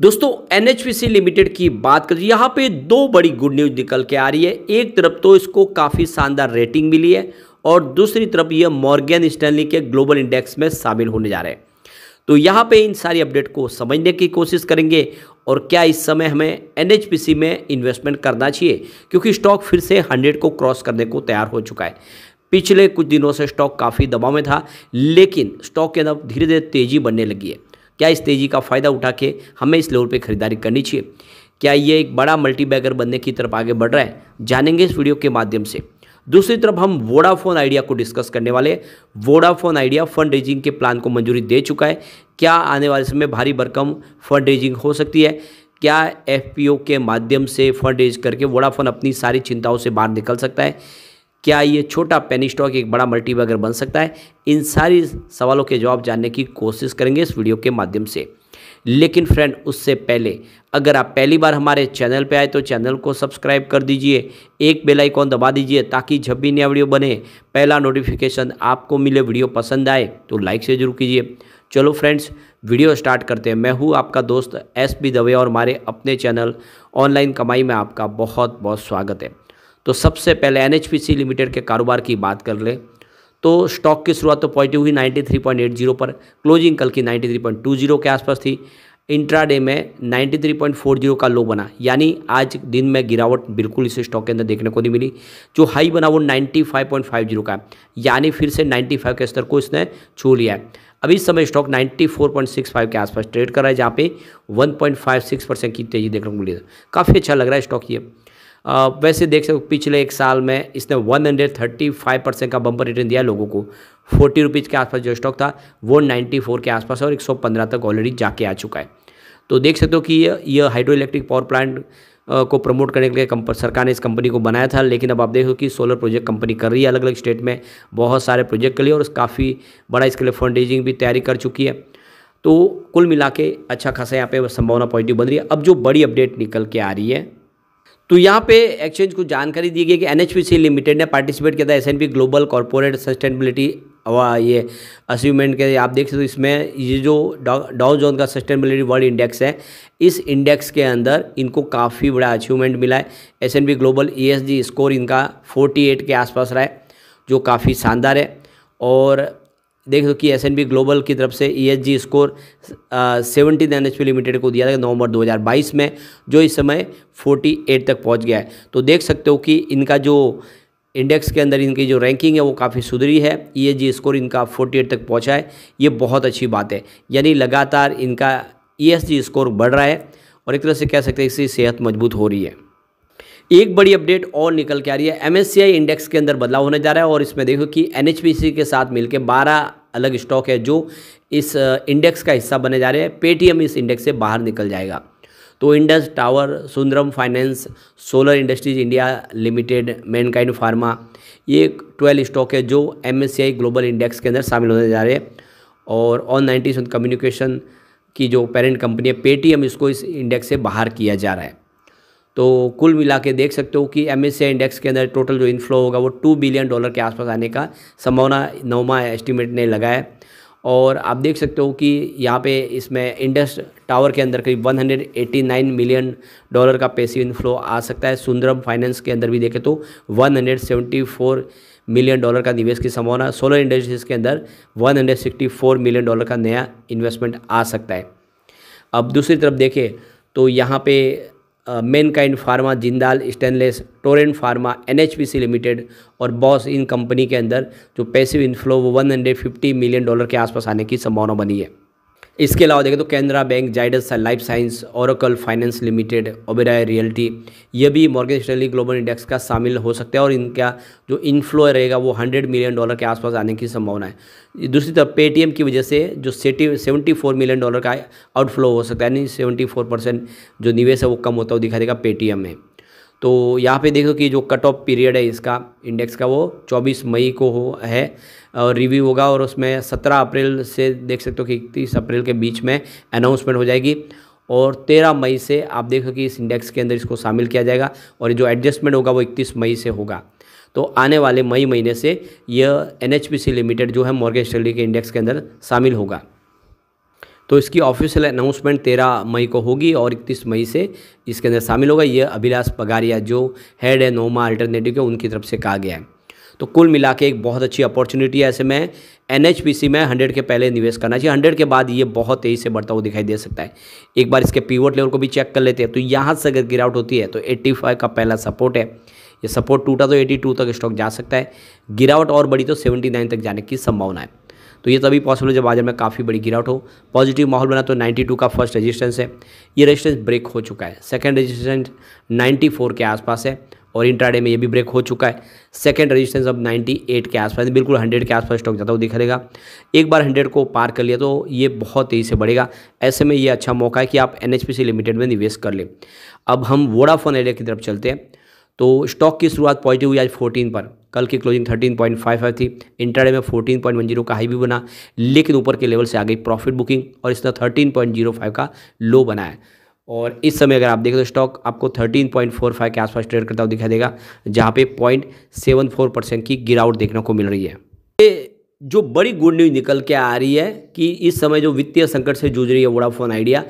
दोस्तों N limited की बात करें यहाँ पे दो बड़ी गुड न्यूज निकल के आ रही है एक तरफ तो इसको काफ़ी शानदार रेटिंग मिली है और दूसरी तरफ यह मॉर्गन स्टैनली के ग्लोबल इंडेक्स में शामिल होने जा रहे हैं तो यहाँ पे इन सारी अपडेट को समझने की कोशिश करेंगे और क्या इस समय हमें एन में इन्वेस्टमेंट करना चाहिए क्योंकि स्टॉक फिर से हंड्रेड को क्रॉस करने को तैयार हो चुका है पिछले कुछ दिनों से स्टॉक काफ़ी दबाव में था लेकिन स्टॉक के अंदर धीरे धीरे तेज़ी बनने लगी है क्या इस तेज़ी का फ़ायदा उठा के हमें इस लेवल पर खरीदारी करनी चाहिए क्या ये एक बड़ा मल्टी बनने की तरफ आगे बढ़ रहा है जानेंगे इस वीडियो के माध्यम से दूसरी तरफ हम वोडाफोन आइडिया को डिस्कस करने वाले वोडाफोन आइडिया फंड रेजिंग के प्लान को मंजूरी दे चुका है क्या आने वाले समय भारी भरकम फंड रेजिंग हो सकती है क्या एफ के माध्यम से फंड रेज करके वोडाफोन अपनी सारी चिंताओं से बाहर निकल सकता है क्या ये छोटा पेनी स्टॉक एक बड़ा मल्टीबैगर बन सकता है इन सारी सवालों के जवाब जानने की कोशिश करेंगे इस वीडियो के माध्यम से लेकिन फ्रेंड उससे पहले अगर आप पहली बार हमारे चैनल पे आए तो चैनल को सब्सक्राइब कर दीजिए एक बेल आइकॉन दबा दीजिए ताकि जब भी नया वीडियो बने पहला नोटिफिकेशन आपको मिले वीडियो पसंद आए तो लाइक से जरूर कीजिए चलो फ्रेंड्स वीडियो स्टार्ट करते हैं मैं हूँ आपका दोस्त एस पी दवे और हमारे अपने चैनल ऑनलाइन कमाई में आपका बहुत बहुत स्वागत है तो सबसे पहले एन लिमिटेड के कारोबार की बात कर लें तो स्टॉक की शुरुआत तो पॉजिटिव हुई 93.80 पर क्लोजिंग कल की 93.20 के आसपास थी इंट्राडे में 93.40 का लो बना यानी आज दिन में गिरावट बिल्कुल इस स्टॉक के अंदर देखने को नहीं मिली जो हाई बना वो 95.50 का यानी फिर से 95 के स्तर को इसने छू लिया है अभी इस समय स्टॉक 94.65 के आसपास ट्रेड कर रहा है जहाँ पे 1.56 परसेंट की तेजी देखने को मिली काफ़ी अच्छा लग रहा है स्टॉक ये वैसे देख सकते पिछले एक साल में इसने 135 परसेंट का बम्पर रिटर्न दिया लोगों को फोर्टी रुपीज़ के आसपास जो स्टॉक था वो 94 के आसपास और 115 तक ऑलरेडी जाके आ चुका है तो देख सकते हो कि यह यह हाइड्रो इलेक्ट्रिक पावर प्लांट को प्रमोट करने के लिए सरकार ने इस कंपनी को बनाया था लेकिन अब आप देखो कि सोलर प्रोजेक्ट कंपनी कर रही है अलग अलग स्टेट में बहुत सारे प्रोजेक्ट के लिए और काफ़ी बड़ा इसके लिए फंड रेजिंग भी तैयारी कर चुकी है तो कुल मिला के अच्छा खासा यहाँ पे संभावना पॉजिटिव बन रही है अब जो बड़ी अपडेट निकल के आ रही है तो यहाँ पे एक्सचेंज को जानकारी दी गई कि एनएचपीसी लिमिटेड ने पार्टिसिपेट किया था एसएनपी ग्लोबल कॉरपोरेट सस्टेनेबिलिटी ये अचीवमेंट के आप देख सकते हो इसमें ये जो डाउ जोन का सस्टेनेबिलिटी वर्ल्ड इंडेक्स है इस इंडेक्स के अंदर इनको काफ़ी बड़ा अचीवमेंट मिला है S and P global E S G score इनका फोर्टी एट के आसपास रहा है जो काफ़ी शानदार है और देख सो कि एस ग्लोबल की तरफ से E score seventy N H limited को दिया था नवंबर 2022 में जो इस समय 48 तक पहुंच गया है तो देख सकते हो कि इनका जो इंडेक्स के अंदर इनकी जो रैंकिंग है वो काफ़ी सुधरी है ई एच जी स्कोर इनका 48 तक पहुंचा है ये बहुत अच्छी बात है यानी लगातार इनका ई एस जी स्कोर बढ़ रहा है और एक तरह से कह सकते हैं इससे सेहत मजबूत हो रही है एक बड़ी अपडेट और निकल के आ रही है एमएससीआई इंडेक्स के अंदर बदलाव होने जा रहा है और इसमें देखो कि एनएचपीसी के साथ मिलकर बारह अलग स्टॉक है जो इस इंडेक्स का हिस्सा बने जा रहे हैं पेटीएम इस इंडेक्स से बाहर निकल जाएगा तो Indus Tower Sundaram finance Solar Industries India Limited Mankind Pharma ये ट्वेल्व स्टॉक है जो एम ग्लोबल इंडेक्स के अंदर शामिल होने जा रहे हैं और ऑन नाइन्टी कम्युनिकेशन की जो पेरेंट कंपनी है पेटीएम इसको इस इंडेक्स से बाहर किया जा रहा है तो कुल मिला के देख सकते हो कि एम इंडेक्स के अंदर टोटल जो इनफ्लो होगा वो टू बिलियन डॉलर के आसपास आने का संभावना नवमा एस्टिमेट ने लगाया और आप देख सकते हो कि यहाँ पे इसमें इंडस टावर के अंदर करीब 189 मिलियन डॉलर का पैसिव इनफ्लो आ सकता है सुंदरम फाइनेंस के अंदर भी देखें तो 174 मिलियन डॉलर का निवेश की संभावना सोलर इंडस्ट्रीज़ के अंदर 164 मिलियन डॉलर का नया इन्वेस्टमेंट आ सकता है अब दूसरी तरफ देखें तो यहाँ पे Mankind Pharma Jindal Stainless Torrent Pharma NHPC Limited और बॉस इन कंपनी के अंदर जो पैसिव इनफ्लो वो 150 मिलियन डॉलर के आसपास आने की संभावना बनी है इसके अलावा देखें तो Canara bank Zydus life science oracle finance limited Oberoi realty ये भी मॉर्गन स्टेनली ग्लोबल इंडेक्स का शामिल हो सकता है और इनका जो इनफ्लो रहेगा वो हंड्रेड मिलियन डॉलर के आसपास आने की संभावना है दूसरी तरफ पेटीएम की वजह से जो सेटी सेवेंटी फोर मिलियन डॉलर का आउटफ्लो हो सकता है यानी सेवेंटी फोर परसेंट जो निवेश है वो कम होता हुआ दिखा देगा पेटीएम में तो यहाँ पे देखो कि जो कट ऑफ पीरियड है इसका इंडेक्स का वो 24 मई को हो है और रिव्यू होगा और उसमें 17 अप्रैल से देख सकते हो कि इकतीस अप्रैल के बीच में अनाउंसमेंट हो जाएगी और 13 मई से आप देखो कि इस इंडेक्स के अंदर इसको शामिल किया जाएगा और जो एडजस्टमेंट होगा वो इकतीस मई से होगा तो आने वाले मई महीने से यह एन लिमिटेड जो है मॉर्गेज स्टैंडली के इंडेक्स के अंदर शामिल होगा तो इसकी ऑफिशियल अनाउंसमेंट तेरह मई को होगी और इकतीस मई से इसके अंदर शामिल होगा ये अभिलाष पगारिया जो हेड है नोमा अल्टरनेटिव के उनकी तरफ से कहा गया है तो कुल मिला के एक बहुत अच्छी अपॉर्चुनिटी है ऐसे में एन में हंड्रेड के पहले निवेश करना चाहिए हंड्रेड के बाद ये बहुत तेज़ी से बढ़ता हुआ दिखाई दे सकता है एक बार इसके पीवोट लेवल को भी चेक कर लेते हैं तो यहाँ से अगर गिरावट होती है तो एट्टी फाइव का पहला सपोर्ट है ये सपोर्ट टूटा तो एट्टी टू तक स्टॉक जा सकता है गिरावट और बड़ी तो सेवेंटी नाइन तक जाने की संभावना है तो ये तभी पॉसिबल है जब बाजार में काफ़ी बड़ी गिरावट हो पॉजिटिव माहौल बना तो 92 का फर्स्ट रेजिस्टेंस है ये रेजिस्टेंस ब्रेक हो चुका है सेकेंड रेजिस्टेंस 94 के आसपास है और इंट्राडे में ये भी ब्रेक हो चुका है सेकेंड रजिस्टेंस अब 98 के आसपास बिल्कुल 100 के आसपास स्टॉक जाता हुआ दिखा देगा एक बार 100 को पार कर लिया तो ये बहुत तेज़ी से बढ़ेगा ऐसे में ये अच्छा मौका है कि आप एन लिमिटेड में निवेश कर लें अब हम वोडाफोन एरिया की तरफ चलते हैं तो स्टॉक की शुरुआत पॉजिटिव हुई आज 14 पर कल की क्लोजिंग 13.55 थी इंटरडे में 14.10 का हाई भी बना लेकिन ऊपर के लेवल से आ गई प्रॉफिट बुकिंग और इसने 13.05 का लो बनाया और इस समय अगर आप देखें तो स्टॉक आपको 13.45 के आसपास ट्रेड करता हुआ दिखाई देगा जहाँ पे 0.74 परसेंट की गिरावट देखने को मिल रही है ये जो बड़ी गुड न्यूज निकल के आ रही है कि इस समय जो वित्तीय संकट से जूझ रही है वोडाफोन आइडिया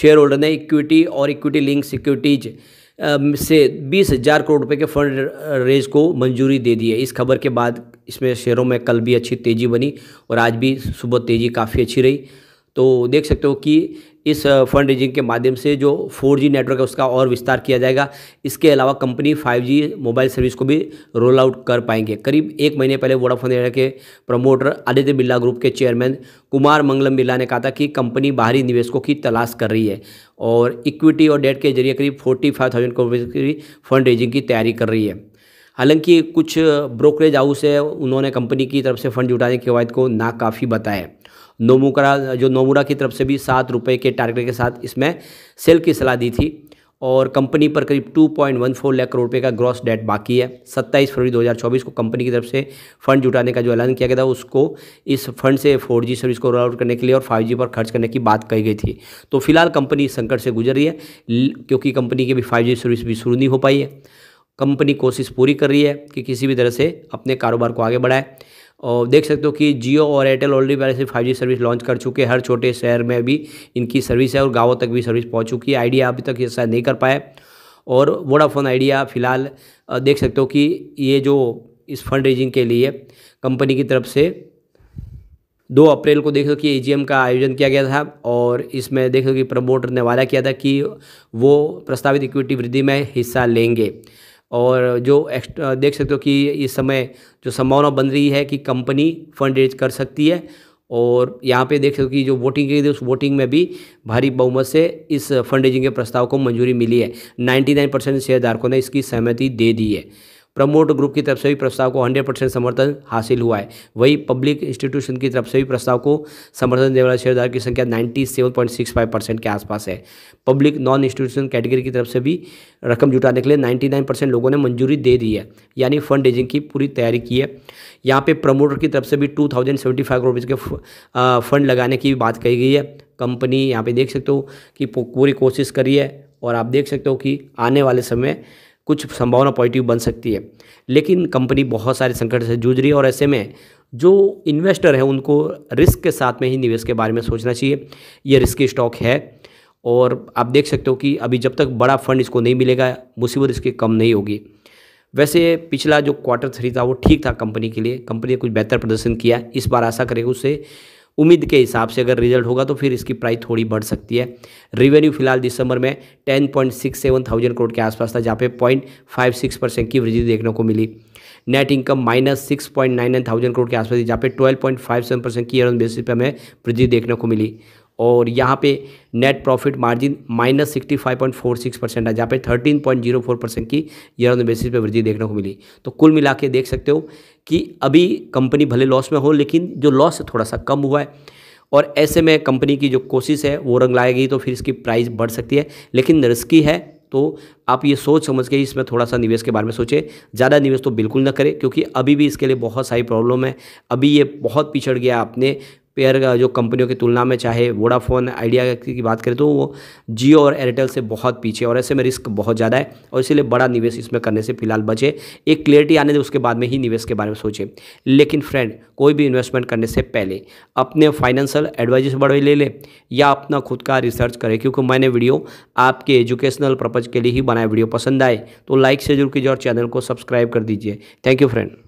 शेयर होल्डर ने इक्विटी और इक्विटी लिंक सिक्योरिटीज़ से बीस हज़ार करोड़ रुपए के फंड रेज को मंजूरी दे दी है इस खबर के बाद इसमें शेयरों में कल भी अच्छी तेज़ी बनी और आज भी सुबह तेज़ी काफ़ी अच्छी रही तो देख सकते हो कि इस फंड रेजिंग के माध्यम से जो 4G नेटवर्क है उसका और विस्तार किया जाएगा इसके अलावा कंपनी 5G मोबाइल सर्विस को भी रोल आउट कर पाएंगे करीब एक महीने पहले वोडाफोन इंडिया के प्रमोटर आदित्य बिरला ग्रुप के चेयरमैन कुमार मंगलम बिरला ने कहा था कि कंपनी बाहरी निवेशकों की तलाश कर रही है और इक्विटी और डेट के जरिए करीब फोर्टी फाइव थाउजेंड करोड़ की फंड रेजिंग की तैयारी कर रही है हालांकि कुछ ब्रोकरेज हाउस है उन्होंने कंपनी की तरफ से फंड जुटाने की वायद को नाकाफ़ी बताया नोमुकरा जो नोमुरा की तरफ से भी सात रुपये के टारगेट के साथ इसमें सेल की सलाह दी थी और कंपनी पर करीब 2.14 लाख करोड़ रुपये का ग्रॉस डेट बाकी है 27 फरवरी 2024 को कंपनी की तरफ से फंड जुटाने का जो ऐलान किया गया था उसको इस फंड से 4G सर्विस को रोल आउट करने के लिए और 5G पर खर्च करने की बात कही गई थी तो फिलहाल कंपनी संकट से गुजर रही है क्योंकि कंपनी की भी 5G सर्विस भी शुरू नहीं हो पाई है कंपनी कोशिश पूरी कर रही है कि किसी भी तरह से अपने कारोबार को आगे बढ़ाए और देख सकते हो कि जियो और एयरटेल ऑलरेडी पहले से फाइव सर्विस लॉन्च कर चुके हैं हर छोटे शहर में भी इनकी सर्विस है और गाँवों तक भी सर्विस पहुँच चुकी है आइडिया अभी तक ये शायद नहीं कर पाए और वोडाफोन आइडिया फ़िलहाल देख सकते हो कि ये जो इस फंड रेजिंग के लिए कंपनी की तरफ से दो अप्रैल को देखो कि एजीएम का आयोजन किया गया था और इसमें देखो कि प्रमोटर ने वादा किया था कि वो प्रस्तावित इक्विटी वृद्धि में हिस्सा लेंगे और जो एक्स्ट्रा देख सकते हो कि इस समय जो संभावना बन रही है कि कंपनी फंड रेज कर सकती है और यहाँ पे देख सकते हो कि जो वोटिंग की थी उस वोटिंग में भी भारी बहुमत से इस फंड रेजिंग के प्रस्ताव को मंजूरी मिली है 99 परसेंट शेयरधारकों ने इसकी सहमति दे दी है प्रमोट ग्रुप की तरफ से भी प्रस्ताव को हंड्रेड परसेंट समर्थन हासिल हुआ है वही पब्लिक इंस्टीट्यूशन की तरफ से भी प्रस्ताव को समर्थन देने वाले शेयरधारक की संख्या ninety seven point six five percent के आसपास है पब्लिक नॉन इंस्टीट्यूशन कैटेगरी की तरफ से भी रकम जुटाने के लिए नाइन्टी नाइन परसेंट लोगों ने मंजूरी दे दी है यानी फंड रेजिंग की पूरी तैयारी की है यहाँ पर प्रमोटर की तरफ से भी two thousand seventy five crore के फंड लगाने की बात कही गई है कंपनी यहाँ पे देख सकते हो कि पूरी कोशिश करी है और आप देख सकते हो कि आने वाले समय कुछ संभावना पॉजिटिव बन सकती है लेकिन कंपनी बहुत सारे संकट से जूझ रही है और ऐसे में जो इन्वेस्टर हैं उनको रिस्क के साथ में ही निवेश के बारे में सोचना चाहिए यह रिस्की स्टॉक है और आप देख सकते हो कि अभी जब तक बड़ा फंड इसको नहीं मिलेगा मुसीबत इसकी कम नहीं होगी वैसे पिछला जो क्वार्टर थ्री था वो ठीक था कंपनी के लिए कंपनी ने कुछ बेहतर प्रदर्शन किया इस बार आशा करेंगे उससे उम्मीद के हिसाब से अगर रिजल्ट होगा तो फिर इसकी प्राइस थोड़ी बढ़ सकती है रिवेन्यू फिलहाल दिसंबर में ten point six seven thousand crore के आसपास था जहाँ पे पॉइंट फाइव सिक्स परसेंट की वृद्धि देखने को मिली net income minus six point nine nine thousand crore के आसपास थी जहाँ पे twelve point five seven percent की ईयर ऑन बेसिस पर हमें वृद्धि देखने को मिली और यहाँ पे net profit margin minus sixty five point four six percent है जहाँ पे thirteen point zero four percent की ईयर ऑन बेसिस पे वृद्धि देखने को मिली तो कुल मिला के देख सकते हो कि अभी कंपनी भले लॉस में हो लेकिन जो लॉस थोड़ा सा कम हुआ है और ऐसे में कंपनी की जो कोशिश है वो रंग लाएगी तो फिर इसकी प्राइस बढ़ सकती है लेकिन रिस्की है तो आप ये सोच समझ के इसमें थोड़ा सा निवेश के बारे में सोचें ज़्यादा निवेश तो बिल्कुल ना करें क्योंकि अभी भी इसके लिए बहुत सारी प्रॉब्लम है अभी ये बहुत पिछड़ गया अपने पेयर जो कंपनियों की तुलना में चाहे वोडाफोन आइडिया की बात करें तो वो जियो और एयरटेल से बहुत पीछे और ऐसे में रिस्क बहुत ज़्यादा है और इसीलिए बड़ा निवेश इसमें करने से फिलहाल बचे एक क्लियरिटी आने दे उसके बाद में ही निवेश के बारे में सोचें लेकिन फ्रेंड कोई भी इन्वेस्टमेंट करने से पहले अपने फाइनेंशियल एडवाइजर से बड़े ले लें या अपना खुद का रिसर्च करें क्योंकि मैंने वीडियो आपके एजुकेशनल पर्पज़ के लिए ही बनाया वीडियो पसंद आए तो लाइक से जरूर कीजिए और चैनल को सब्सक्राइब कर दीजिए थैंक यू फ्रेंड